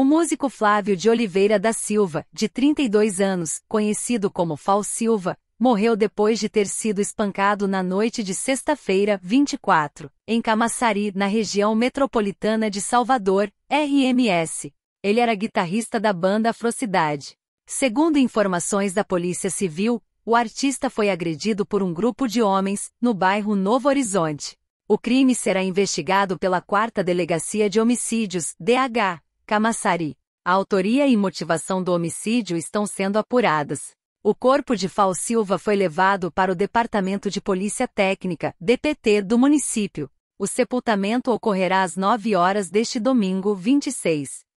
O músico Flávio de Oliveira da Silva, de 32 anos, conhecido como Fal Silva, morreu depois de ter sido espancado na noite de sexta-feira, 24, em Camaçari, na região metropolitana de Salvador, RMS. Ele era guitarrista da banda Afrocidade. Segundo informações da Polícia Civil, o artista foi agredido por um grupo de homens, no bairro Novo Horizonte. O crime será investigado pela 4 Delegacia de Homicídios, DH. Camassari. A autoria e motivação do homicídio estão sendo apuradas. O corpo de Fal Silva foi levado para o Departamento de Polícia Técnica, DPT, do município. O sepultamento ocorrerá às 9 horas deste domingo, 26.